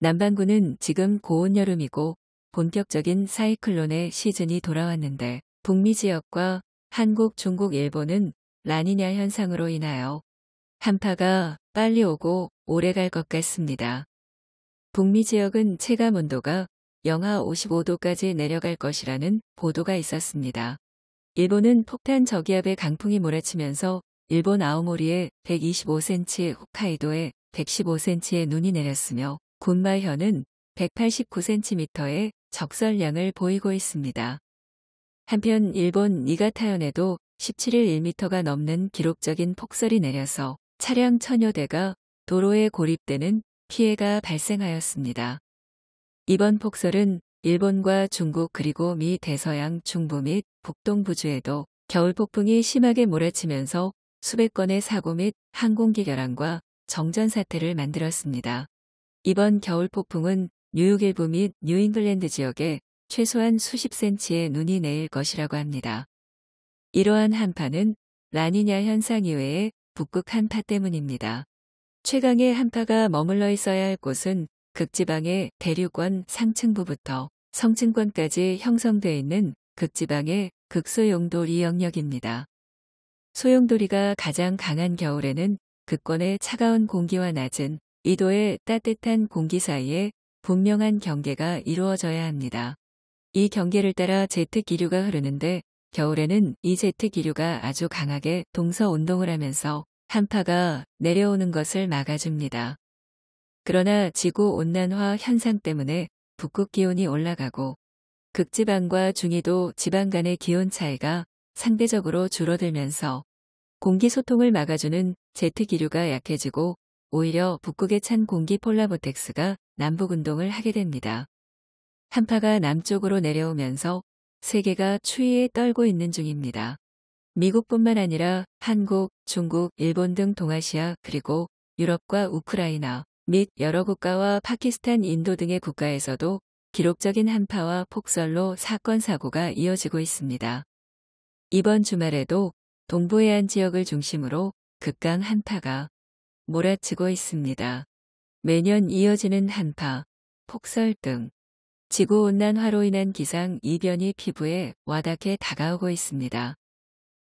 남반구는 지금 고온 여름이고 본격적인 사이클론의 시즌이 돌아왔는데 북미 지역과 한국, 중국, 일본은 라니냐 현상으로 인하여 한파가 빨리 오고 오래 갈 것 같습니다. 북미 지역은 체감 온도가 영하 55도까지 내려갈 것이라는 보도가 있었습니다. 일본은 폭탄 저기압의 강풍이 몰아치면서 일본 아오모리에 125cm, 홋카이도에 115cm의 눈이 내렸으며 군마현은 189cm의 적설량을 보이고 있습니다. 한편 일본 니가타현에도 17일 1m가 넘는 기록적인 폭설이 내려서 차량 천여 대가 도로에 고립되는 피해가 발생하였습니다. 이번 폭설은 일본과 중국 그리고 미 대서양 중부 및 북동부주에도 겨울 폭풍이 심하게 몰아치면서 수백 건의 사고 및 항공기 결항과 정전 사태를 만들었습니다. 이번 겨울 폭풍은 뉴욕 일부 및 뉴잉글랜드 지역에 최소한 수십 센치의 눈이 내릴 것이라고 합니다. 이러한 한파는 라니냐 현상 이외에 북극 한파 때문입니다. 최강의 한파가 머물러 있어야 할 곳은 극지방의 대류권 상층부부터 성층권까지 형성되어 있는 극지방의 극소용돌이 영역입니다. 소용돌이가 가장 강한 겨울에는 극권의 차가운 공기와 낮은 이도의 따뜻한 공기 사이에 분명한 경계가 이루어져야 합니다. 이 경계를 따라 제트 기류가 흐르는데 겨울에는 이 제트 기류가 아주 강하게 동서 운동을 하면서 한파가 내려오는 것을 막아줍니다. 그러나 지구 온난화 현상 때문에 북극 기온이 올라가고 극지방과 중위도 지방 간의 기온 차이가 상대적으로 줄어들면서 공기 소통을 막아주는 제트 기류가 약해지고 오히려 북극의 찬 공기 폴라보텍스가 남북운동을 하게 됩니다. 한파가 남쪽으로 내려오면서 세계가 추위에 떨고 있는 중입니다. 미국뿐만 아니라 한국, 중국, 일본 등 동아시아 그리고 유럽과 우크라이나 및 여러 국가와 파키스탄, 인도 등의 국가에서도 기록적인 한파와 폭설로 사건 사고가 이어지고 있습니다. 이번 주말에도 동부해안 지역을 중심으로 극강 한파가 몰아치고 있습니다. 매년 이어지는 한파, 폭설 등 지구온난화로 인한 기상 이변이 피부에 와닿게 다가오고 있습니다.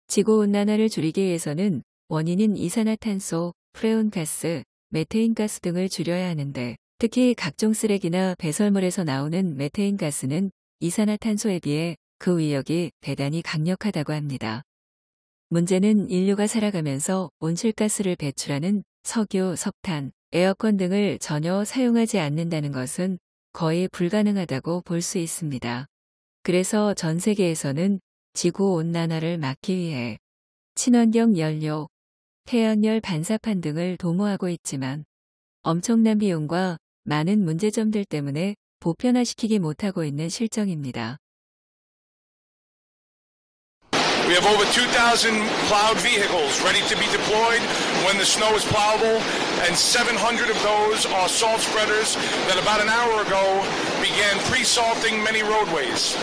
지구온난화를 줄이기 위해서는 원인인 이산화탄소, 프레온가스, 메테인가스 등을 줄여야 하는데 특히 각종 쓰레기나 배설물에서 나오는 메테인가스는 이산화탄소에 비해 그 위력이 대단히 강력하다고 합니다. 문제는 인류가 살아가면서 온실가스를 배출하는 석유, 석탄, 에어컨 등을 전혀 사용하지 않는다는 것은 거의 불가능하다고 볼 수 있습니다. 그래서 전 세계에서는 지구 온난화를 막기 위해 친환경 연료, 태양열 반사판 등을 도모하고 있지만 엄청난 비용과 많은 문제점들 때문에 보편화시키지 못하고 있는 실정입니다. We have over 2,000 plowed vehicles ready to be deployed when the snow is plowable, and 700 of those are salt spreaders that about an hour ago began pre-salting many roadways.